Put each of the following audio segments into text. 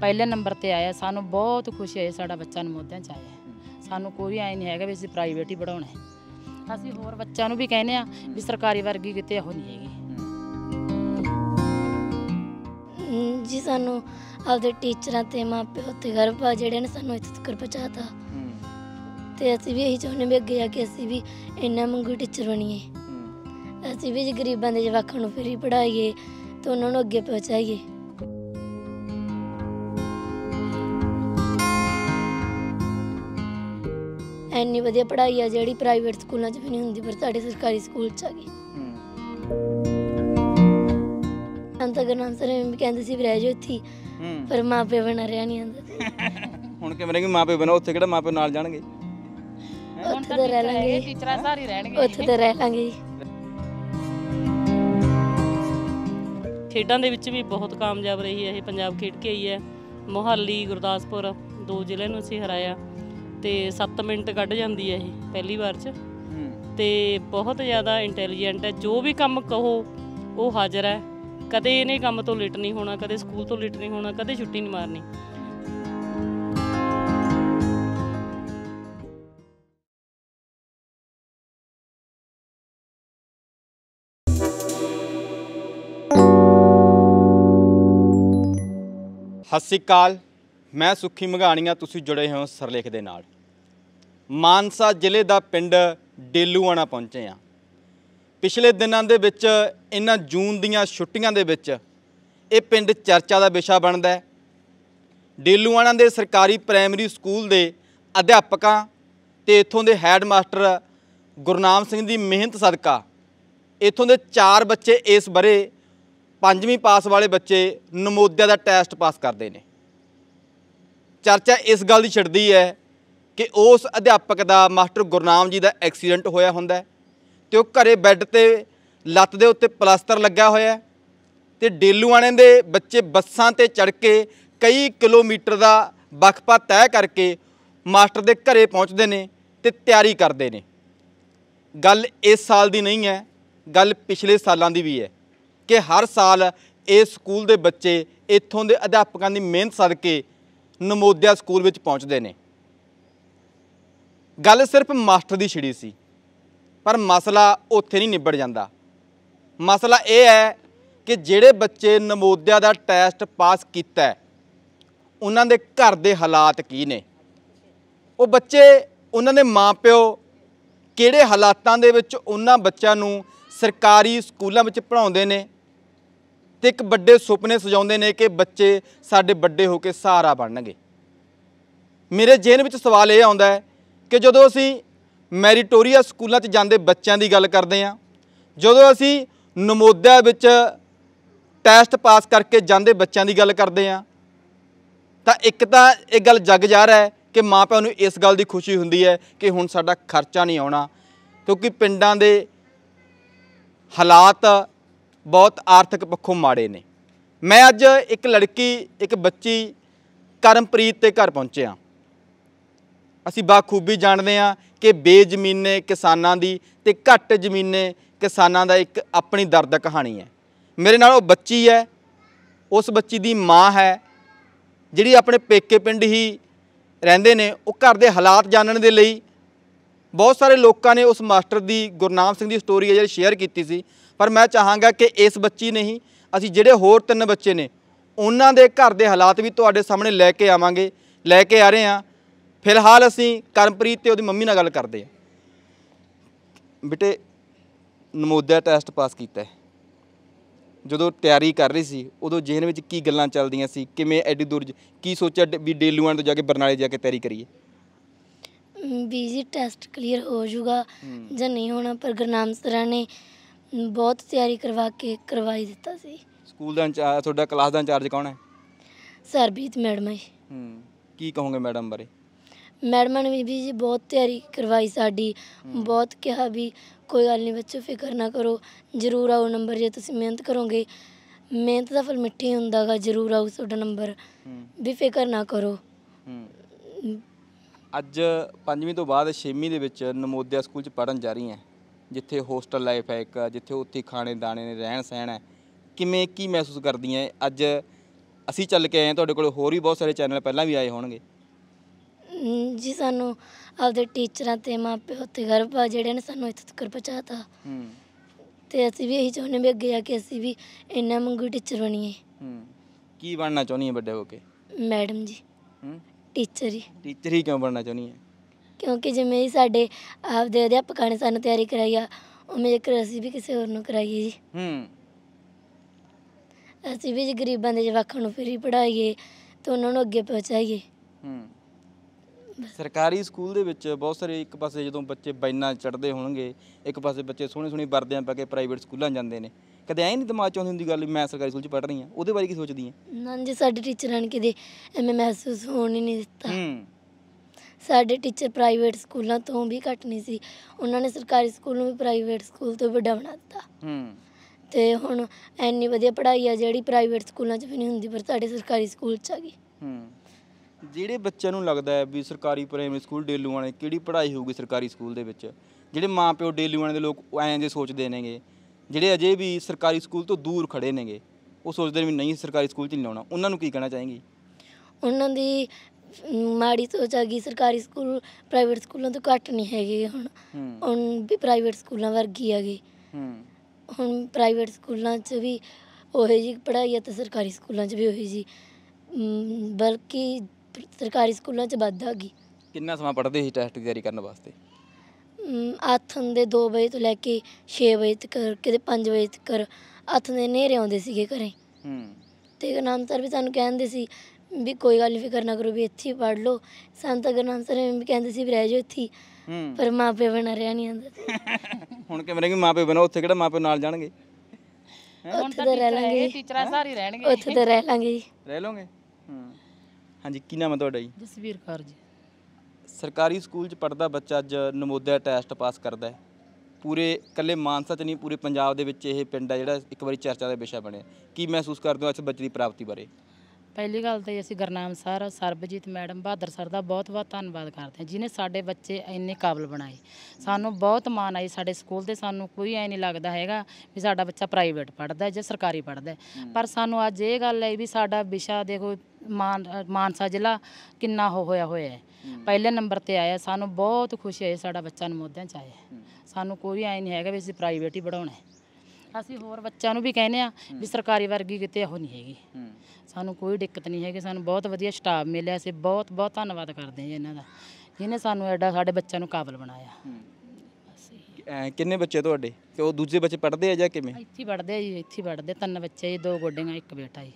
ਪਹਿਲੇ ਨੰਬਰ ਤੇ ਆਇਆ ਸਾਨੂੰ ਬਹੁਤ ਖੁਸ਼ੀ ਹੈ ਸਾਡਾ ਬੱਚਾ ਨਮੋਦਿਆਂ ਚ ਆਇਆ ਸਾਨੂੰ ਕੋਈ ਐ ਨਹੀਂ ਹੈਗਾ ਵੀ ਅਸੀਂ ਪ੍ਰਾਈਵੇਟ ਹੀ ਪੜਾਉਣਾ ਹੈ ਅਸੀਂ ਹੋਰ ਬੱਚਿਆਂ ਨੂੰ ਵੀ ਕਹਿੰਦੇ ਆ ਵੀ ਸਰਕਾਰੀ ਵਰਗੀ ਕਿਤੇ ਉਹ ਨਹੀਂ ਹੈਗੀ ਜੀ ਸਾਨੂੰ ਆਪਦੇ ਟੀਚਰਾਂ ਤੇ ਮਾਪਿਓ ਤੇ ਗਰਭਾ ਜਿਹੜੇ ਨੇ ਸਾਨੂੰ ਇੱਥੇ ਤੱਕ ਪਹੁੰਚਾਤਾ ਤੇ ਅਸੀਂ ਵੀ ਇਹੀ ਚਾਹੁੰਦੇ ਵੀ ਅੱਗੇ ਕੇ ਅਸੀਂ ਵੀ ਇੰਨਾ ਮੰਗੂ ਟੀਚਰ ਬਣੀਏ ਅਸੀਂ ਵੀ ਗਰੀਬਾਂ ਦੇ ਜਵਾਕਾਂ ਨੂੰ ਫੇਰੀ ਪੜਾਈਏ ਤੇ ਉਹਨਾਂ ਨੂੰ ਅੱਗੇ ਪਹੁੰਚਾਈਏ ਇੰਨੀ ਵਧੀਆ ਪੜ੍ਹਾਈ ਆ ਜਿਹੜੀ ਪ੍ਰਾਈਵੇਟ ਸਕੂਲਾਂ 'ਚ ਵੀ ਨਹੀਂ ਹੁੰਦੀ ਪਰ ਸਾਡੇ ਸਰਕਾਰੀ ਸਕੂਲ 'ਚ ਆ ਗਈ ਅੰਤ ਨਾਂ ਸਰ ਵੀ ਕਹਿੰਦੇ ਸੀ ਵੀ ਰਹਿ ਇੱਥੇ ਹੂੰ ਪਰ ਮਾਪੇ ਬਣਾ ਰਿਆ ਨਹੀਂ ਆਂਦਾ ਹੁਣ ਕਿਵੇਂ ਰਹਿਣਗੇ ਮਾਪੇ ਬਣਾ ਉੱਥੇ ਕਿਹੜਾ ਮਾਪੇ ਨਾਲ ਜਾਣਗੇ ਉੱਥੇ ਤਾਂ ਰਹਿ ਲਾਂਗੇ ਟੀਚਰਾਂ ਸਾਰੇ ਰਹਿਣਗੇ ਉੱਥੇ ਤਾਂ ਰਹਿ ਲਾਂਗੇ ਜੀ। ਖੇਡਾਂ ਦੇ ਵਿੱਚ ਵੀ ਬਹੁਤ ਕਾਮਯਾਬ ਰਹੀ ਹੈ ਇਹ ਪੰਜਾਬ ਖੇਡ ਕੇ ਆਈ ਹੈ ਮੋਹਾਲੀ ਗੁਰਦਾਸਪੁਰ ਦੋ ਜ਼ਿਲ੍ਹੇ ਨੂੰ ਅਸੀਂ ਹਰਾਇਆ ਤੇ 7 ਮਿੰਟ ਕੱਢ ਜਾਂਦੀ ਹੈ ਇਹ ਪਹਿਲੀ ਵਾਰ 'ਚ ਤੇ ਬਹੁਤ ਜ਼ਿਆਦਾ ਇੰਟੈਲੀਜੈਂਟ ਹੈ ਜੋ ਵੀ ਕੰਮ ਕਹੋ ਉਹ ਹਾਜ਼ਰ ਹੈ ਕਦੇ ਇਹਨੇ ਕੰਮ ਤੋਂ ਲੇਟ ਨਹੀਂ ਹੋਣਾ ਕਦੇ ਸਕੂਲ ਤੋਂ ਲੇਟ ਨਹੀਂ ਹੋਣਾ ਕਦੇ ਛੁੱਟੀ ਨਹੀਂ ਮਾਰਨੀ ਸਤਿ ਸ਼੍ਰੀ ਅਕਾਲ ਮੈਂ ਸੁਖੀ ਮਗਾਣੀਆਂ ਤੁਸੀਂ ਜੁੜੇ ਹੋ ਸਰਲੇਖ ਦੇ ਨਾਲ ਮਾਨਸਾ ਜ਼ਿਲ੍ਹੇ ਦਾ ਪਿੰਡ ਡੇਲੂਆਣਾ ਪਹੁੰਚੇ ਆ ਪਿਛਲੇ ਦਿਨਾਂ ਦੇ ਵਿੱਚ ਇਹਨਾਂ ਜੂਨ ਦੀਆਂ ਛੁੱਟੀਆਂ ਦੇ ਵਿੱਚ ਇਹ ਪਿੰਡ ਚਰਚਾ ਦਾ ਵਿਸ਼ਾ ਬਣਦਾ ਡੇਲੂਆਣਾ ਦੇ ਸਰਕਾਰੀ ਪ੍ਰਾਇਮਰੀ ਸਕੂਲ ਦੇ ਅਧਿਆਪਕਾਂ ਤੇ ਇੱਥੋਂ ਦੇ ਹੈਡਮਾਸਟਰ ਗੁਰਨਾਮ ਸਿੰਘ ਦੀ ਮਿਹਨਤ ਸਦਕਾ ਇੱਥੋਂ ਦੇ 4 ਬੱਚੇ ਇਸ ਬਰੇ 5ਵੀਂ ਪਾਸ ਵਾਲੇ ਬੱਚੇ ਨਮੋਦਿਆ ਦਾ ਟੈਸਟ ਪਾਸ ਕਰਦੇ ਨੇ ਚਰਚਾ ਇਸ ਗੱਲ ਦੀ ਛਿੜਦੀ ਹੈ ਕਿ ਉਸ ਅਧਿਆਪਕ ਦਾ ਮਾਸਟਰ ਗੁਰਨਾਮ ਜੀ ਦਾ ਐਕਸੀਡੈਂਟ ਹੋਇਆ ਹੁੰਦਾ ਤੇ ਉਹ ਘਰੇ ਬੈੱਡ ਤੇ ਲੱਤ ਦੇ ਉੱਤੇ ਪਲਾਸਟਰ ਲੱਗਾ ਹੋਇਆ ਤੇ ਡੇਲੂਆਣੇ ਦੇ ਬੱਚੇ ਬੱਸਾਂ ਤੇ ਚੜ ਕੇ ਕਈ ਕਿਲੋਮੀਟਰ ਦਾ ਵਕਫਾ ਤੈਅ ਕਰਕੇ ਮਾਸਟਰ ਦੇ ਘਰੇ ਪਹੁੰਚਦੇ ਨੇ ਤੇ ਤਿਆਰੀ ਕਰਦੇ ਨੇ ਗੱਲ ਇਸ ਸਾਲ ਦੀ ਨਹੀਂ ਹੈ ਗੱਲ ਪਿਛਲੇ ਸਾਲਾਂ ਦੀ ਵੀ ਹੈ ਕਿ ਹਰ ਸਾਲ ਇਸ ਸਕੂਲ ਦੇ ਬੱਚੇ ਇੱਥੋਂ ਦੇ ਅਧਿਆਪਕਾਂ ਦੀ ਮਿਹਨਤ ਸਦਕੇ ਨਮੋਦਿਆ ਸਕੂਲ ਵਿੱਚ ਪਹੁੰਚਦੇ ਨੇ ਗੱਲ ਸਿਰਫ ਮਾਸਟਰ ਦੀ ਛਿੜੀ ਸੀ ਪਰ ਮਸਲਾ ਉੱਥੇ ਨਹੀਂ ਨਿਬੜ ਜਾਂਦਾ ਮਸਲਾ ਇਹ ਹੈ ਕਿ ਜਿਹੜੇ ਬੱਚੇ ਨਮੋਦਿਆ ਦਾ ਟੈਸਟ ਪਾਸ ਕੀਤਾ ਉਹਨਾਂ ਦੇ ਘਰ ਦੇ ਹਾਲਾਤ ਕੀ ਨੇ ਉਹ ਬੱਚੇ ਉਹਨਾਂ ਦੇ ਮਾਪਿਓ ਕਿਹੜੇ ਹਾਲਾਤਾਂ ਦੇ ਵਿੱਚ ਉਹਨਾਂ ਬੱਚਿਆਂ ਨੂੰ ਸਰਕਾਰੀ ਸਕੂਲਾਂ ਵਿੱਚ ਪੜਾਉਂਦੇ ਨੇ ਤੇ ਇੱਕ ਵੱਡੇ ਸੁਪਨੇ ਸਜਾਉਂਦੇ ਨੇ ਕਿ ਬੱਚੇ ਸਾਡੇ ਵੱਡੇ ਹੋ ਕੇ ਸਹਾਰਾ ਬਣਨਗੇ ਮੇਰੇ ਜੇਨ ਵਿੱਚ ਸਵਾਲ ਇਹ ਆਉਂਦਾ ਹੈ ਕਿ ਜਦੋਂ ਅਸੀਂ ਮੈਰੀਟੋਰੀਆ ਸਕੂਲਾਂ 'ਚ ਜਾਂਦੇ ਬੱਚਿਆਂ ਦੀ ਗੱਲ ਕਰਦੇ ਆਂ ਜਦੋਂ ਅਸੀਂ ਨਮੋਦਿਆ ਵਿੱਚ ਟੈਸਟ ਪਾਸ ਕਰਕੇ ਜਾਂਦੇ ਬੱਚਿਆਂ ਦੀ ਗੱਲ ਕਰਦੇ ਆਂ ਤਾਂ ਇੱਕ ਤਾਂ ਇਹ ਗੱਲ ਜਗ ਜਾ ਰਹਾ ਹੈ ਕਿ ਮਾਪਿਆਂ ਨੂੰ ਇਸ ਗੱਲ ਦੀ ਖੁਸ਼ੀ ਹੁੰਦੀ ਹੈ ਕਿ ਹੁਣ ਸਾਡਾ ਖਰਚਾ ਨਹੀਂ ਆਉਣਾ ਕਿਉਂਕਿ ਪਿੰਡਾਂ ਦੇ ਹਾਲਾਤ ਬਹੁਤ ਆਰਥਿਕ ਪੱਖੋਂ ਮਾੜੇ ਨੇ ਮੈਂ ਅੱਜ ਇੱਕ ਲੜਕੀ ਇੱਕ ਬੱਚੀ ਕਰਮਪ੍ਰੀਤ ਦੇ ਘਰ ਪਹੁੰਚਿਆ ਅਸੀਂ ਬਾਖੂਬੀ ਜਾਣਦੇ ਹਾਂ ਕਿ ਬੇਜ਼ਮੀਨੇ ਕਿਸਾਨਾਂ ਦੀ ਤੇ ਘੱਟ ਜ਼ਮੀਨੇ ਕਿਸਾਨਾਂ ਦਾ ਇੱਕ ਆਪਣੀ ਦਰਦ ਕਹਾਣੀ ਹੈ ਮੇਰੇ ਨਾਲ ਉਹ ਬੱਚੀ ਹੈ ਉਸ ਬੱਚੀ ਦੀ ਮਾਂ ਹੈ ਜਿਹੜੀ ਆਪਣੇ ਪੇਕੇ ਪਿੰਡ ਹੀ ਰਹਿੰਦੇ ਨੇ ਉਹ ਘਰ ਦੇ ਹਾਲਾਤ ਜਾਣਨ ਦੇ ਲਈ ਬਹੁਤ ਸਾਰੇ ਲੋਕਾਂ ਨੇ ਉਸ ਮਾਸਟਰ ਦੀ ਗੁਰਨਾਮ ਸਿੰਘ ਦੀ ਸਟੋਰੀ ਹੈ ਜਿਹੜੀ ਸ਼ੇਅਰ ਕੀਤੀ ਸੀ ਪਰ ਮੈਂ ਚਾਹਾਂਗਾ ਕਿ ਇਸ ਬੱਚੀ ਨਹੀਂ ਅਸੀਂ ਜਿਹੜੇ ਹੋਰ ਤਿੰਨ ਬੱਚੇ ਨੇ ਉਹਨਾਂ ਦੇ ਘਰ ਦੇ ਹਾਲਾਤ ਵੀ ਤੁਹਾਡੇ ਸਾਹਮਣੇ ਲੈ ਕੇ ਆਵਾਂਗੇ ਲੈ ਕੇ ਆ ਰਹੇ ਹਾਂ ਫਿਲਹਾਲ ਅਸੀਂ ਕਰਮਪ੍ਰੀਤ ਤੇ ਉਹਦੀ ਮੰਮੀ ਨਾਲ ਗੱਲ ਕਰਦੇ ਆ ਬੇਟੇ ਨਮੋਦਿਆ ਟੈਸਟ ਪਾਸ ਕੀਤਾ ਹੈ ਜਦੋਂ ਤਿਆਰੀ ਕਰ ਰਹੀ ਸੀ ਉਦੋਂ ਜੇਨ ਵਿੱਚ ਕੀ ਗੱਲਾਂ ਚੱਲਦੀਆਂ ਸੀ ਕਿਵੇਂ ਐਡੀ ਦੂਰ ਕੀ ਸੋਚਿਆ ਵੀ ਡੇਲੂਆਂ ਤੋਂ ਜਾ ਕੇ ਬਰਨਾਲੇ ਜਾ ਕੇ ਤਿਆਰੀ ਕਰੀਏ ਵੀਜ਼ੀ ਟੈਸਟ ਕਲੀਅਰ ਹੋ ਜਾਊਗਾ ਜਾਂ ਨਹੀਂ ਹੋਣਾ ਪਰ ਗੁਰਨਾਮ ਸਰਾਂ ਨੇ ਬਹੁਤ ਤਿਆਰੀ ਕਰਵਾ ਕੇ ਕਰਵਾਈ ਦਿੱਤਾ ਸੀ ਸਕੂਲ ਦਾ ਇੰਚਾਰਜ ਤੁਹਾਡਾ ਕਲਾਸ ਦਾ ਇੰਚਾਰਜ ਕੌਣ ਹੈ ਸਰਬੀਤ ਮੈਡਮ ਹੈ ਹੂੰ ਕੀ ਕਹੋਗੇ ਮੈਡਮ ਬਾਰੇ ਮੈਡਮ ਨੇ ਵੀ ਜੀ ਬਹੁਤ ਤਿਆਰੀ ਕਰਵਾਈ ਸਾਡੀ ਬਹੁਤ ਕਿਹਾ ਵੀ ਕੋਈ ਗੱਲ ਨਹੀਂ ਬੱਚੋ ਫਿਕਰ ਨਾ ਕਰੋ ਜ਼ਰੂਰ ਆਓ ਨੰਬਰ ਜੇ ਤੁਸੀਂ ਮਿਹਨਤ ਕਰੋਗੇ ਮਿਹਨਤ ਦਾ ਫਲ ਮਿੱਠੀ ਹੁੰਦਾਗਾ ਜ਼ਰੂਰ ਆਓ ਤੁਹਾਡਾ ਨੰਬਰ ਵੀ ਫਿਕਰ ਨਾ ਕਰੋ ਅੱਜ 5ਵੀਂ ਤੋਂ ਬਾਅਦ 6ਵੀਂ ਦੇ ਵਿੱਚ ਨਮੋਦਿਆ ਸਕੂਲ 'ਚ ਪੜਨ ਜਾ ਰਹੀ ਹੈ ਜਿੱਥੇ ਹੋਸਟਲ ਲਾਈਫ ਹੈ ਇੱਕ ਜਿੱਥੇ ਉੱਥੇ ਖਾਣੇ ਦਾਣੇ ਨੇ ਰਹਿਣ ਸਹਿਣ ਹੈ ਕਿਵੇਂ ਕੀ ਮਹਿਸੂਸ ਕਰਦੀ ਹੈ ਅੱਜ ਅਸੀਂ ਚੱਲ ਕੇ ਆਏ ਤੁਹਾਡੇ ਕੋਲ ਹੋਰ ਵੀ ਬਹੁਤ ਸਾਰੇ ਚੈਨਲ ਪਹਿਲਾਂ ਵੀ ਆਏ ਹੋਣਗੇ ਜੀ ਸਾਨੂੰ ਆਪਦੇ ਟੀਚਰਾਂ ਤੇ ਮਾਪਿਓ ਤੇ ਘਰਪਾ ਜਿਹੜੇ ਨੇ ਸਾਨੂੰ ਇੱਥੇ ਤੱਕ ਪਹੁੰਚਾਤਾ ਤੇ ਅਸੀਂ ਵੀ ਇਹੀ ਚਾਹੁੰਦੇ ਵੀ ਅੱਗੇ ਆ ਕੇ ਅਸੀਂ ਵੀ ਇੰਨਾ ਮੰਗੂ ਟੀਚਰ ਬਣੀਏ ਕੀ ਬਣਨਾ ਚਾਹੁੰਦੀ ਹੈ ਵੱਡੇ ਹੋ ਕੇ ਮੈਡਮ ਜੀ ਟੀਚਰ ਹੀ ਟੀਚਰ ਹੀ ਕਿਉਂ ਬਣਨਾ ਚਾਹੁੰਦੀ ਹੈ ਕਿਉਂਕਿ ਜਿਵੇਂ ਹੀ ਸਾਡੇ ਆਪਦੇ ਅਧਿਆਪਕਾਂ ਨੇ ਸਾਨੂੰ ਤਿਆਰੀ ਕਰਾਈ ਆ ਉਵੇਂ ਜੇਕਰ ਅਸੀਂ ਵੀ ਕਿਸੇ ਹੋਰ ਨੂੰ ਕਰਾਈਏ ਜੀ ਹੂੰ ਅਸੀਂ ਵੀ ਗਰੀਬਾਂ ਦੇ ਜਵਾਕਾਂ ਨੂੰ ਫਰੀ ਪੜਾਈਏ ਤੇ ਉਹਨਾਂ ਨੂੰ ਅੱਗੇ ਪਹੁੰਚਾਈਏ ਹੂੰ ਸਰਕਾਰੀ ਸਕੂਲ ਦੇ ਵਿੱਚ ਬਹੁਤ ਸਾਰੇ ਇੱਕ ਪਾਸੇ ਜਦੋਂ ਬੱਚੇ ਬੈਨਾਂ ਚੜਦੇ ਹੋਣਗੇ ਇੱਕ ਪਾਸੇ ਬੱਚੇ ਸੋਹਣੇ ਸੋਹਣੇ ਵਰਦਿਆਂ ਪਾ ਕੇ ਪ੍ਰਾਈਵੇਟ ਸਕੂਲਾਂ ਜਾਂਦੇ ਨੇ ਕਦੇ ਐ ਨਹੀਂ ਦਿਮਾਗ 'ਚ ਆਉਂਦੀ ਹੁੰਦੀ ਗੱਲ ਮੈਂ ਸਰਕਾਰੀ ਸਕੂਲ 'ਚ ਪੜ੍ਹ ਰਹੀ ਹਾਂ ਉਹਦੇ ਬਾਰੇ ਕੀ ਸੋਚਦੀ ਹਾਂ ਨਾ ਜੀ ਸਾਡੇ ਟੀਚਰਾਂ ਨੇ ਕਦੇ ਐਵੇਂ ਮਹਿਸੂਸ ਹੋਣ ਹੀ ਨਹੀਂ ਦਿੱਤਾ ਹੂੰ ਸਾਡੇ ਟੀਚਰ ਪ੍ਰਾਈਵੇਟ ਸਕੂਲਾਂ ਤੋਂ ਵੀ ਘੱਟ ਨਹੀਂ ਸੀ ਉਹਨਾਂ ਨੇ ਸਰਕਾਰੀ ਸਕੂਲ ਨੂੰ ਵੀ ਪ੍ਰਾਈਵੇਟ ਸਕੂਲ ਤੋਂ ਵੱਡਾ ਬਣਾ ਦਿੱਤਾ ਹੂੰ ਤੇ ਹੁਣ ਐਨੀ ਵਧੀਆ ਪੜ੍ਹਾਈ ਆ ਜਿਹੜੀ ਪ੍ਰਾਈਵੇਟ ਸਕੂਲਾਂ 'ਚ ਵੀ ਨਹੀਂ ਹੁੰਦੀ ਪਰ ਸਾਡੇ ਸਰਕਾਰੀ ਸਕੂਲ 'ਚ ਆ ਗਈ ਹੂੰ ਜਿਹੜੇ ਬੱਚਿਆਂ ਨੂੰ ਲੱਗਦਾ ਹੈ ਵੀ ਸਰਕਾਰੀ ਪ੍ਰਾਇਮਰੀ ਸਕੂਲ ਡੇਲੂ ਵਾਲੇ ਕਿਹੜੀ ਪੜ੍ਹਾਈ ਹੋਊਗੀ ਸਰਕਾਰੀ ਸਕੂਲ ਦੇ ਵਿੱਚ ਜਿਹੜੇ ਮਾਪਿਓ ਡੇਲੂ ਵਾਲੇ ਦੇ ਲੋਕ ਐਂ ਜੇ ਸੋਚਦੇ ਨੇਗੇ ਜਿਹੜੇ ਅਜੇ ਵੀ ਸਰਕਾਰੀ ਸਕੂਲ ਤੋਂ ਦੂਰ ਖੜੇ ਨੇਗੇ ਉਹ ਸੋਚਦੇ ਨੇ ਵੀ ਨਹੀਂ ਸਰਕਾਰੀ ਸਕੂਲ 'ਚ ਨਹੀਂ ਲਾਉਣਾ ਉਹਨਾਂ ਨੂੰ ਕੀ ਕਹਿਣਾ ਚਾਹੇਗੀ ਉਹਨਾਂ ਦੀ ਮਾੜੀ ਸੋਚ ਆ ਗਈ ਸਰਕਾਰੀ ਸਕੂਲ ਪ੍ਰਾਈਵੇਟ ਸਕੂਲਾਂ ਤੋਂ ਘੱਟ ਨਹੀਂ ਹੈਗੇ ਹੁਣ ਹੁਣ ਵੀ ਪ੍ਰਾਈਵੇਟ ਸਕੂਲਾਂ ਵਰਗੀ ਆ ਗਈ ਹੁਣ ਪ੍ਰਾਈਵੇਟ ਸਕੂਲਾਂ 'ਚ ਵੀ ਉਹੀ ਜੀ ਪੜ੍ਹਾਈ ਹੈ ਤੇ ਸਰਕਾਰੀ ਸਕੂਲਾਂ 'ਚ ਵੀ ਉਹੀ ਜੀ ਬਲਕਿ ਸਰਕਾਰੀ ਸਕੂਲਾਂ 'ਚ ਵੱਧ ਆ ਗਈ ਕਿੰਨਾ ਸਮਾਂ ਪੜ੍ਹਦੇ ਸੀ ਟੈਸਟ ਦੀ ਤਿਆਰੀ ਕਰਨ ਵਾਸਤੇ ਆਥਨ ਦੇ 2 ਵਜੇ ਤੋਂ ਲੈ ਕੇ 6 ਵਜੇ ਤੱਕ ਕਿਤੇ 5 ਵਜੇ ਤੱਕ ਆਥਨ ਦੇ ਨੇਰੇ ਆਉਂਦੇ ਸੀਗੇ ਘਰੇ ਹੂੰ ਤੇ ਨਾਮ ਸਰ ਵੀ ਸਾਨੂੰ ਕਹਿੰਦੇ ਸੀ ਵੀ ਕੋਈ ਗੱਲ ਫਿਕਰ ਨਾ ਕਰੋ ਵੀ ਇੱਥੇ ਪੜ ਲਓ ਸੰਤ ਤਾਂ ਸਰ ਵੀ ਕਹਿੰਦੇ ਸੀ ਵੀ ਰਹਿ ਜਾਓ ਇੱਥੇ ਪਰ ਮਾਪੇ ਬਣਾ ਰਿਆ ਨਹੀਂ ਹੁੰਦੇ ਹੁਣ ਕਿਵੇਂ ਰਹਿ ਮਾਪੇ ਬਣਾ ਉੱਥੇ ਕਿਹੜਾ ਮਾਪੇ ਨਾਲ ਜਾਣਗੇ ਹੁਣ ਤਾਂ ਉੱਥੇ ਤਾਂ ਰਹਿ ਲਾਂਗੇ ਇਹ ਜੀ, ਟੀਚਰਾਂ ਸਾਰੇ ਰਹਿਣਗੇ ਉੱਥੇ ਤਾਂ ਰਹਿ ਲਾਂਗੇ ਜੀ ਰਹਿ ਲੋਗੇ ਹਾਂ ਹਾਂਜੀ ਕੀ ਨਾਮ ਹੈ ਤੁਹਾਡਾ ਜੀ ਜਸਵੀਰ ਕੌਰ ਜੀ ਸਰਕਾਰੀ ਸਕੂਲ 'ਚ ਪੜਦਾ ਬੱਚਾ ਅੱਜ ਨਮੋਦਿਆ ਟੈਸਟ ਪਾਸ ਕਰਦਾ ਹੈ ਪੂਰੇ ਕੱਲੇ ਮਾਨਸਾ 'ਚ ਨਹੀਂ ਪੂਰੇ ਪੰਜਾਬ ਦੇ ਵਿੱਚ ਇਹ ਪਿੰਡ ਹੈ ਜਿਹੜਾ ਇੱਕ ਵਾਰੀ ਚਰਚਾ ਦਾ ਵਿਸ਼ਾ ਬਣਿਆ ਕੀ ਮਹਿਸੂਸ ਕਰਦੇ ਹੋ ਇਸ ਬੱਚੇ ਦੀ ਪ੍ਰਾਪਤੀ ਬਾਰੇ ਪਹਿਲੀ ਗੱਲ ਤਾਂ ਅਸੀਂ Gurnam sir Sarbjit madam Bahadur sir ਦਾ ਬਹੁਤ ਬਹੁਤ ਧੰਨਵਾਦ ਕਰਦੇ ਹਾਂ ਜਿਨੇ ਸਾਡੇ ਬੱਚੇ ਇੰਨੇ ਕਾਬਲ ਬਣਾਏ ਸਾਨੂੰ ਬਹੁਤ ਮਾਣ ਆਈ ਸਾਡੇ ਸਕੂਲ ਤੇ ਸਾਨੂੰ ਕੋਈ ਐ ਨਹੀਂ ਲੱਗਦਾ ਹੈਗਾ ਵੀ ਸਾਡਾ ਬੱਚਾ ਪ੍ਰਾਈਵੇਟ ਪੜ੍ਹਦਾ ਜਾਂ ਸਰਕਾਰੀ ਪੜ੍ਹਦਾ ਪਰ ਸਾਨੂੰ ਅੱਜ ਇਹ ਗੱਲ ਹੈ ਵੀ ਸਾਡਾ ਵਿਸ਼ਾ ਦੇਖੋ ਮਾਨ ਮਾਨਸਾ ਜ਼ਿਲ੍ਹਾ ਕਿੰਨਾ ਹੋ ਹੋਇਆ ਹੋਇਆ ਹੈ ਪਹਿਲੇ ਨੰਬਰ ਤੇ ਆਇਆ ਸਾਨੂੰ ਬਹੁਤ ਖੁਸ਼ੀ ਹੈ ਸਾਡਾ ਬੱਚਾ ਨਮੋਦਿਆਂ ਚ ਆਇਆ ਸਾਨੂੰ ਕੋਈ ਐ ਨਹੀਂ ਹੈਗਾ ਵੀ ਅਸੀਂ ਪ੍ਰਾਈਵੇਟ ਹੀ ਪੜਾਉਣਾ ਅਸੀਂ ਹੋਰ ਬੱਚਿਆਂ ਨੂੰ ਵੀ ਕਹਿੰਦੇ ਆ ਵੀ ਸਰਕਾਰੀ ਵਰਗੀ ਕਿਤੇ ਉਹ ਨਹੀਂ ਹੈਗੀ ਸਾਨੂੰ ਕੋਈ ਦਿੱਕਤ ਨਹੀਂ ਹੈਗੀ ਸਾਨੂੰ ਬਹੁਤ ਵਧੀਆ ਸਟਾਫ ਮਿਲਿਆ ਅਸੀਂ ਬਹੁਤ ਬਹੁਤ ਧੰਨਵਾਦ ਕਰਦੇ ਆ ਜੀ ਇਹਨਾਂ ਦਾ ਜਿਹਨੇ ਸਾਨੂੰ ਐਡਾ ਸਾਡੇ ਬੱਚਿਆਂ ਨੂੰ ਕਾਬਲ ਬਣਾਇਆ ਕਿੰਨੇ ਬੱਚੇ ਤੁਹਾਡੇ ਤੇ ਉਹ ਦੂਜੇ ਬੱਚੇ ਪੜ੍ਹਦੇ ਆ ਜਾਂ ਕਿਵੇਂ ਇੱਥੇ ਪੜ੍ਹਦੇ ਆ ਜੀ ਇੱਥੇ ਪੜ੍ਹਦੇ ਤਿੰਨ ਬੱਚੇ ਜੀ ਦੋ ਗੋਡੀਆਂ ਇੱਕ ਬੇਟਾ ਜੀ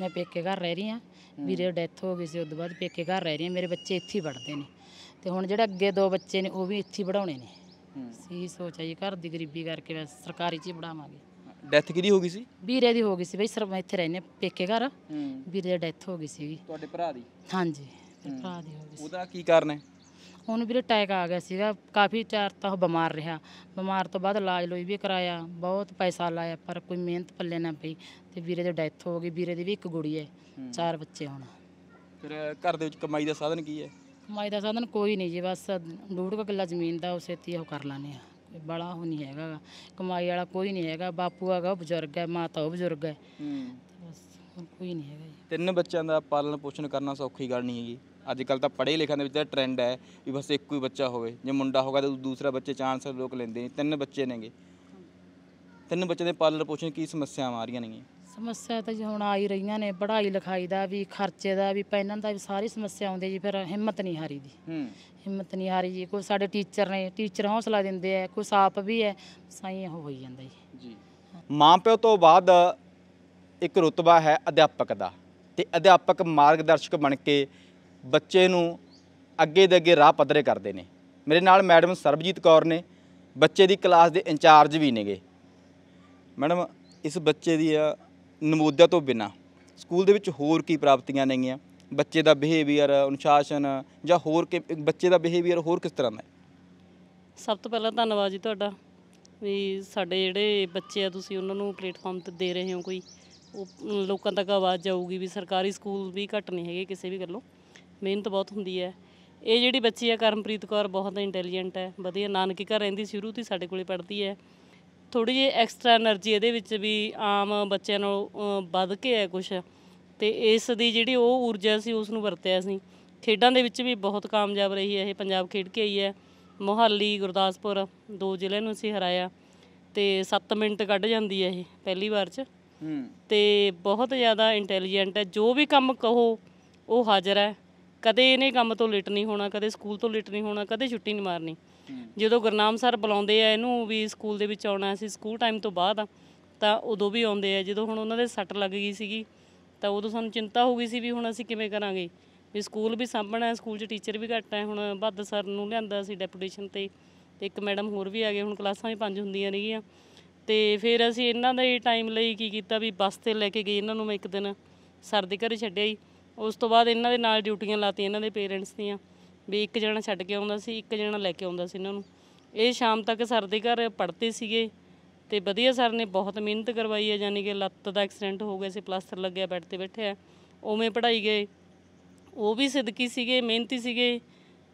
ਮੈਂ ਪੇਕੇ ਘਰ ਰਹਿ ਰਹੀ ਆ ਵੀਰੇ ਡੈਥ ਹੋ ਗਈ ਸੀ ਉਸ ਤੋਂ ਬਾਅਦ ਪੇਕੇ ਘਰ ਰਹਿ ਰਹੀ ਆ ਮੇਰੇ ਬੱਚੇ ਇੱਥੇ ਪੜ੍ਹਦੇ ਨੇ ਤੇ ਹੁਣ ਜਿਹੜਾ ਅੱਗੇ ਦੋ ਬੱਚੇ ਨੇ ਉਹ ਵੀ ਇੱਥੇ ਪੜਾਉਣੇ ਨੇ ਸੀ ਸੋਚ ਹੈ ਜੀ ਘਰ ਦੀ ਗਰੀਬੀ ਕਰਕੇ ਮੈਂ ਸਰਕਾਰੀ ਚ ਹੀ ਬਣਾਵਾਂਗੇ ਡੈਥ ਕਿਹਦੀ ਹੋ ਗਈ ਸੀ ਵੀਰੇ ਦੀ ਹੋ ਗਈ ਸੀ ਬਈ ਸਰ ਮੈਂ ਇੱਥੇ ਰਹਿੰਦੇ ਪੇਕੇ ਘਰ ਵੀਰੇ ਦੀ ਡੈਥ ਹੋ ਗਈ ਸੀ ਤੁਹਾਡੇ ਭਰਾ ਦੀ ਹਾਂਜੀ ਭਰਾ ਦੀ ਹੋ ਗਈ ਉਹਦਾ ਕੀ ਕਾਰਨ ਹੈ ਉਹਨੂੰ ਵੀਰੇ ਟੈਕ ਆ ਗਿਆ ਸੀਗਾ ਕਾਫੀ ਚਾਰ ਤਾਂ ਉਹ ਬਿਮਾਰ ਰਿਹਾ ਬਿਮਾਰ ਤੋਂ ਬਾਅਦ ਇਲਾਜ ਲੋਈ ਵੀ ਕਰਾਇਆ ਬਹੁਤ ਪੈਸਾ ਲਾਇਆ ਪਰ ਕੋਈ ਮਿਹਨਤ ਪੱਲੇ ਨਾ ਪਈ ਤੇ ਵੀਰੇ ਦੀ ਡੈਥ ਹੋ ਗਈ ਵੀਰੇ ਦੀ ਵੀ ਇੱਕ ਗੁੜੀ ਹੈ ਚਾਰ ਬੱਚੇ ਹੁਣ ਫਿਰ ਘਰ ਦੇ ਵਿੱਚ ਕਮਾਈ ਦਾ ਸਾਧਨ ਕੀ ਹੈ ਕਮਾਈ ਦਾ ਸਾਧਨ ਕੋਈ ਨਹੀਂ ਜੀ ਬਸ ਡੂਢ ਕੋ ਕਿੱਲਾ ਜ਼ਮੀਨ ਦਾ ਉਸੇ ਤੀ ਉਹ ਕਰ ਲਾਨੇ ਆ ਬੜਾ ਉਹ ਨਹੀਂ ਹੈਗਾ ਕਮਾਈ ਵਾਲਾ ਕੋਈ ਨਹੀਂ ਹੈਗਾ ਬਾਪੂ ਹੈਗਾ ਉਹ ਬਜ਼ੁਰਗ ਹੈ ਮਾਤਾ ਉਹ ਬਜ਼ੁਰਗ ਹੈ ਬਸ ਕੋਈ ਨਹੀਂ ਹੈਗਾ ਜੀ ਤਿੰਨ ਬੱਚਿਆਂ ਦਾ ਪਾਲਣ ਪੋਸ਼ਣ ਕਰਨਾ ਸੌਖੀ ਗੱਲ ਨਹੀਂ ਹੈਗੀ ਅੱਜ ਕੱਲ ਤਾਂ ਪੜ੍ਹੇ ਲਿਖਣ ਦੇ ਵਿੱਚ ਤਾਂ ਟ੍ਰੈਂਡ ਹੈ ਵੀ ਬਸ ਇੱਕੋ ਹੀ ਬੱਚਾ ਹੋਵੇ ਜੇ ਮੁੰਡਾ ਹੋਗਾ ਤਾਂ ਦੂਸਰਾ ਬੱਚੇ ਚਾਂਸ ਲੋਕ ਲੈਂਦੇ ਨੇ ਤਿੰਨ ਬੱਚੇ ਨੇਗੇ ਤਿੰਨ ਬੱਚੇ ਦੇ ਪਾਲਣ ਪੋਸ਼ਣ ਕੀ ਸਮੱਸਿਆਵਾਂ ਆ ਰਹੀਆਂ ਨੇਗੀਆਂ ਸਮੱਸਿਆ ਤਾਂ ਜੀ ਹੁਣ ਆ ਹੀ ਰਹੀਆਂ ਨੇ ਪੜ੍ਹਾਈ ਲਿਖਾਈ ਦਾ ਵੀ ਖਰਚੇ ਦਾ ਵੀ ਪੈਨਨ ਦਾ ਵੀ ਸਾਰੀ ਸਮੱਸਿਆ ਆਉਂਦੀ ਜੀ ਫਿਰ ਹਿੰਮਤ ਨਹੀਂ ਹਾਰੀ ਦੀ ਹਿੰਮਤ ਨਹੀਂ ਹਾਰੀ ਜੀ ਕੋਈ ਸਾਡੇ ਟੀਚਰ ਨੇ ਟੀਚਰ ਹੌਸਲਾ ਦਿੰਦੇ ਆ ਕੋਈ ਸਾਪ ਵੀ ਹੈ ਸਾਈ ਹੋ ਹੋਈ ਜਾਂਦਾ ਜੀ ਜੀ ਮਾਂ ਪਿਓ ਤੋਂ ਬਾਅਦ ਇੱਕ ਰੁਤਬਾ ਹੈ ਅਧਿਆਪਕ ਦਾ ਤੇ ਅਧਿਆਪਕ ਮਾਰਗਦਰਸ਼ਕ ਬਣ ਕੇ ਬੱਚੇ ਨੂੰ ਅੱਗੇ ਦੇ ਅੱਗੇ ਰਾਹ ਪੱਧਰੇ ਕਰਦੇ ਨੇ ਮੇਰੇ ਨਾਲ ਮੈਡਮ ਸਰਬਜੀਤ ਕੌਰ ਨੇ ਬੱਚੇ ਦੀ ਕਲਾਸ ਦੇ ਇੰਚਾਰਜ ਵੀ ਨੇਗੇ ਮੈਡਮ ਇਸ ਬੱਚੇ ਦੀ ਨਮੂਦਿਆ ਤੋਂ ਬਿਨਾ ਸਕੂਲ ਦੇ ਵਿੱਚ ਹੋਰ ਕੀ ਪ੍ਰਾਪਤੀਆਂ ਨੇਗੀਆਂ ਬੱਚੇ ਦਾ ਬਿਹੇਵੀਅਰ ਅਨੁਸ਼ਾਸਨ ਜਾਂ ਹੋਰ ਕਿ ਬੱਚੇ ਦਾ ਬਿਹੇਵੀਅਰ ਹੋਰ ਕਿਸ ਤਰ੍ਹਾਂ ਦਾ ਹੈ ਸਭ ਤੋਂ ਪਹਿਲਾਂ ਧੰਨਵਾਦ ਜੀ ਤੁਹਾਡਾ ਵੀ ਸਾਡੇ ਜਿਹੜੇ ਬੱਚੇ ਆ ਤੁਸੀਂ ਉਹਨਾਂ ਨੂੰ ਪਲੇਟਫਾਰਮ ਤੇ ਦੇ ਰਹੇ ਹੋ ਕੋਈ ਉਹ ਲੋਕਾਂ ਤੱਕ ਆਵਾਜ਼ ਜਾਊਗੀ ਵੀ ਸਰਕਾਰੀ ਸਕੂਲ ਵੀ ਘੱਟ ਨਹੀਂ ਹੈਗੇ ਕਿਸੇ ਵੀ ਗੱਲੋਂ ਮਿਹਨਤ ਬਹੁਤ ਹੁੰਦੀ ਹੈ ਇਹ ਜਿਹੜੀ ਬੱਚੀ ਆ ਕਰਮਪ੍ਰੀਤ ਕੌਰ ਬਹੁਤ ਇੰਟੈਲੀਜੈਂਟ ਹੈ ਵਧੀਆ ਨਾਨਕੀ ਘਰ ਰਹਿੰਦੀ ਸ਼ੁਰੂ ਤੋਂ ਸਾਡੇ ਕੋਲੇ ਪੜ੍ਹਦੀ ਹੈ ਥੋੜੀ ਜਿਹੀ ਐਕਸਟਰਾ એનર્ਜੀ ਇਹਦੇ ਵਿੱਚ ਵੀ ਆਮ ਬੱਚਿਆਂ ਨਾਲ ਵੱਧ ਕੇ ਹੈ ਕੁਛ ਤੇ ਇਸ ਦੀ ਜਿਹੜੀ ਉਹ ਊਰਜਾ ਸੀ ਉਸ ਨੂੰ ਵਰਤਿਆ ਸੀ ਖੇਡਾਂ ਦੇ ਵਿੱਚ ਵੀ ਬਹੁਤ ਕਾਮਯਾਬ ਰਹੀ ਹੈ ਇਹ ਪੰਜਾਬ ਖੇਡ ਕੇ ਆਈ ਹੈ ਮੋਹਾਲੀ ਗੁਰਦਾਸਪੁਰ ਦੋ ਜ਼ਿਲ੍ਹੇ ਨੂੰ ਅਸੀਂ ਹਰਾਇਆ ਤੇ 7 ਮਿੰਟ ਕੱਢ ਜਾਂਦੀ ਹੈ ਇਹ ਪਹਿਲੀ ਵਾਰ 'ਚ ਤੇ ਬਹੁਤ ਜ਼ਿਆਦਾ ਇੰਟੈਲੀਜੈਂਟ ਹੈ ਜੋ ਵੀ ਕੰਮ ਕਹੋ ਉਹ ਹਾਜ਼ਰ ਹੈ ਕਦੇ ਇਹਨੇ ਕੰਮ ਤੋਂ ਲੇਟ ਨਹੀਂ ਹੋਣਾ ਕਦੇ ਸਕੂਲ ਤੋਂ ਲੇਟ ਨਹੀਂ ਹੋਣਾ ਕਦੇ ਛੁੱਟੀ ਨਹੀਂ ਮਾਰਨੀ ਜਦੋਂ ਗੁਰਨਾਮ ਸਰ ਬੁਲਾਉਂਦੇ ਆ ਇਹਨੂੰ ਵੀ ਸਕੂਲ ਦੇ ਵਿੱਚ ਆਉਣਾ ਸੀ ਸਕੂਲ ਟਾਈਮ ਤੋਂ ਬਾਅਦ ਤਾਂ ਉਦੋਂ ਵੀ ਆਉਂਦੇ ਆ ਜਦੋਂ ਹੁਣ ਉਹਨਾਂ ਦੇ ਸੱਟ ਲੱਗ ਗਈ ਸੀਗੀ ਤਾਂ ਉਦੋਂ ਸਾਨੂੰ ਚਿੰਤਾ ਹੋ ਗਈ ਸੀ ਵੀ ਹੁਣ ਅਸੀਂ ਕਿਵੇਂ ਕਰਾਂਗੇ ਵੀ ਸਕੂਲ ਵੀ ਸਾਂਭਣਾ ਸਕੂਲ 'ਚ ਟੀਚਰ ਵੀ ਘੱਟ ਹੈ ਹੁਣ ਬੱਦ ਸਰ ਨੂੰ ਲਿਆਂਦਾ ਸੀ ਡੈਪੂਟੇਸ਼ਨ ਤੇ ਤੇ ਇੱਕ ਮੈਡਮ ਹੋਰ ਵੀ ਆ ਗਏ ਹੁਣ ਕਲਾਸਾਂ ਵੀ ਪੰਜ ਹੁੰਦੀਆਂ ਨੇਗੀਆਂ ਤੇ ਫਿਰ ਅਸੀਂ ਇਹਨਾਂ ਦਾ ਹੀ ਟਾਈਮ ਲਈ ਕੀ ਕੀਤਾ ਵੀ ਬੱਸ ਤੇ ਲੈ ਕੇ ਗਏ ਇਹਨਾਂ ਨੂੰ ਮੈਂ ਇੱਕ ਦਿਨ ਸਰ ਦੇ ਘਰੇ ਛੱਡਿਆ ਜੀ ਉਸ ਤੋਂ ਬਾਅਦ ਇਹਨਾਂ ਦੇ ਨਾਲ ਡਿਊਟੀਆਂ ਲਾਤੀਆਂ ਇਹਨਾਂ ਦੇ ਪੇਰੈਂਟਸ ਦੀਆਂ ਵੀ ਇੱਕ ਜਣਾ ਛੱਡ ਕੇ ਆਉਂਦਾ ਸੀ ਇੱਕ ਜਣਾ ਲੈ ਕੇ ਆਉਂਦਾ ਸੀ ਇਹਨਾਂ ਨੂੰ ਇਹ ਸ਼ਾਮ ਤੱਕ ਸਰ ਦੇ ਘਰ ਪੜਤੇ ਸੀਗੇ ਤੇ ਵਧੀਆ ਸਰ ਨੇ ਬਹੁਤ ਮਿਹਨਤ ਕਰਵਾਈ ਹੈ ਯਾਨੀ ਕਿ ਲੱਤ ਦਾ ਐਕਸੀਡੈਂਟ ਹੋ ਗਿਆ ਸੀ ਪਲਾਸਟਰ ਲੱਗਿਆ ਬੈੱਡ ਤੇ ਬੈਠਿਆ ਉਵੇਂ ਪੜਾਈ ਗਏ ਉਹ ਵੀ ਸਿੱਧਕੀ ਸੀਗੇ ਮਿਹਨਤੀ ਸੀਗੇ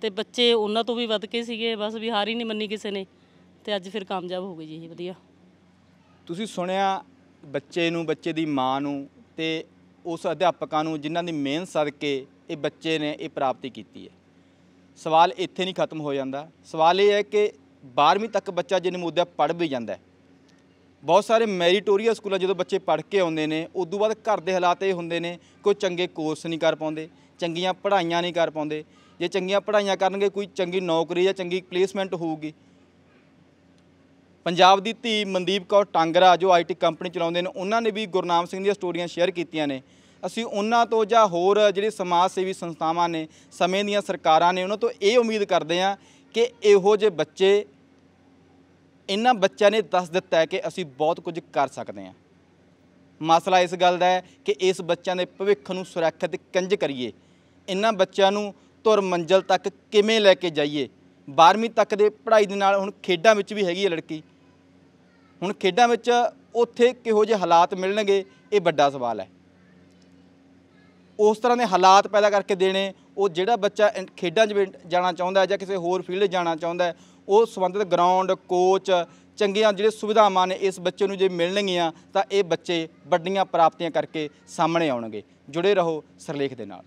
ਤੇ ਬੱਚੇ ਉਹਨਾਂ ਤੋਂ ਵੀ ਵੱਧ ਕੇ ਸੀਗੇ ਬਸ ਵੀ ਹਾਰ ਹੀ ਨਹੀਂ ਮੰਨੀ ਕਿਸੇ ਨੇ ਤੇ ਅੱਜ ਫਿਰ ਕਾਮਯਾਬ ਹੋ ਗਏ ਜੀ ਇਹ ਵਧੀਆ ਤੁਸੀਂ ਸੁਣਿਆ ਬੱਚੇ ਨੂੰ ਬੱਚੇ ਦੀ ਮਾਂ ਨੂੰ ਤੇ ਉਸ ਅਧਿਆਪਕਾਂ ਨੂੰ ਜਿਨ੍ਹਾਂ ਦੀ ਮਿਹਨਤ ਸਦਕੇ ਇਹ ਬੱਚੇ ਨੇ ਇਹ ਪ੍ਰਾਪਤੀ ਕੀਤੀ ਹੈ ਸਵਾਲ ਇੱਥੇ ਨਹੀਂ ਖਤਮ ਹੋ ਜਾਂਦਾ ਸਵਾਲ ਇਹ ਹੈ ਕਿ 12ਵੀਂ ਤੱਕ ਬੱਚਾ ਜੇ ਨਮੂਦਿਆ ਪੜ੍ਹ ਵੀ ਜਾਂਦਾ ਬਹੁਤ ਸਾਰੇ ਮੈਰੀਟੋਰੀਆ ਸਕੂਲਾਂ ਜਦੋਂ ਬੱਚੇ ਪੜ੍ਹ ਕੇ ਆਉਂਦੇ ਨੇ ਉਸ ਤੋਂ ਬਾਅਦ ਘਰ ਦੇ ਹਾਲਾਤ ਇਹ ਹੁੰਦੇ ਨੇ ਕੋਈ ਚੰਗੇ ਕੋਰਸ ਨਹੀਂ ਕਰ ਪਾਉਂਦੇ ਚੰਗੀਆਂ ਪੜ੍ਹਾਈਆਂ ਨਹੀਂ ਕਰ ਪਾਉਂਦੇ ਜੇ ਚੰਗੀਆਂ ਪੜ੍ਹਾਈਆਂ ਕਰਨਗੇ ਕੋਈ ਚੰਗੀ ਨੌਕਰੀ ਜਾਂ ਚੰਗੀ ਪਲੇਸਮੈਂਟ ਹੋਊਗੀ ਪੰਜਾਬ ਦੀ ਧੀ ਮਨਦੀਪ ਕੌਰ ਟਾਂਗਰਾ ਜੋ ਆਈਟੀ ਕੰਪਨੀ ਚਲਾਉਂਦੇ ਨੇ ਉਹਨਾਂ ਨੇ ਵੀ ਗੁਰਨਾਮ ਸਿੰਘ ਦੀਆਂ ਸਟੋਰੀਆਂ ਸ਼ੇਅਰ ਕੀਤੀਆਂ ਨੇ ਅਸੀਂ ਉਹਨਾਂ ਤੋਂ ਜਾਂ ਹੋਰ ਜਿਹੜੇ ਸਮਾਜ ਸੇਵੀ ਸੰਸਥਾਵਾਂ ਨੇ ਸਮੇਂ ਦੀਆਂ ਸਰਕਾਰਾਂ ਨੇ ਉਹਨਾਂ ਤੋਂ ਇਹ ਉਮੀਦ ਕਰਦੇ ਹਾਂ ਕਿ ਇਹੋ ਜਿਹੇ ਬੱਚੇ ਇਹਨਾਂ ਬੱਚਿਆਂ ਨੇ ਦੱਸ ਦਿੱਤਾ ਹੈ ਕਿ ਅਸੀਂ ਬਹੁਤ ਕੁਝ ਕਰ ਸਕਦੇ ਹਾਂ ਮਸਲਾ ਇਸ ਗੱਲ ਦਾ ਹੈ ਕਿ ਇਸ ਬੱਚਿਆਂ ਦੇ ਭਵਿੱਖ ਨੂੰ ਸੁਰੱਖਿਅਤ ਕਿੰਜ ਕਰੀਏ ਇਹਨਾਂ ਬੱਚਿਆਂ ਨੂੰ ਤੁਰ ਮੰਜ਼ਲ ਤੱਕ ਕਿਵੇਂ ਲੈ ਕੇ ਜਾਈਏ 12ਵੀਂ ਤੱਕ ਦੇ ਪੜ੍ਹਾਈ ਦੇ ਨਾਲ ਹੁਣ ਖੇਡਾਂ ਵਿੱਚ ਵੀ ਹੈਗੀ ਹੈ ਲੜਕੀ ਹੁਣ ਖੇਡਾਂ ਵਿੱਚ ਉੱਥੇ ਕਿਹੋ ਜਿਹੇ ਹਾਲਾਤ ਮਿਲਣਗੇ ਇਹ ਵੱਡਾ ਸਵਾਲ ਹੈ ਉਸ ਤਰ੍ਹਾਂ ਦੇ ਹਾਲਾਤ ਪੈਦਾ ਕਰਕੇ ਦੇਣੇ ਉਹ ਜਿਹੜਾ ਬੱਚਾ ਖੇਡਾਂ 'ਚ ਜਾਣਾ ਚਾਹੁੰਦਾ ਹੈ ਜਾਂ ਕਿਸੇ ਹੋਰ ਫੀਲਡ ਜਾਣਾ ਚਾਹੁੰਦਾ ਹੈ ਉਹ ਸੰਬੰਧਿਤ ਗਰਾਊਂਡ ਕੋਚ ਚੰਗੀਆਂ ਜਿਹੜੇ ਸੁਵਿਧਾਵਾਂ ਨੇ ਇਸ ਬੱਚੇ ਨੂੰ ਜੇ ਮਿਲਣਗੀਆਂ ਤਾਂ ਇਹ ਬੱਚੇ ਵੱਡੀਆਂ ਪ੍ਰਾਪਤੀਆਂ ਕਰਕੇ ਸਾਹਮਣੇ ਆਉਣਗੇ ਜੁੜੇ ਰਹੋ ਸਰਲੇਖ ਦੇ ਨਾਲ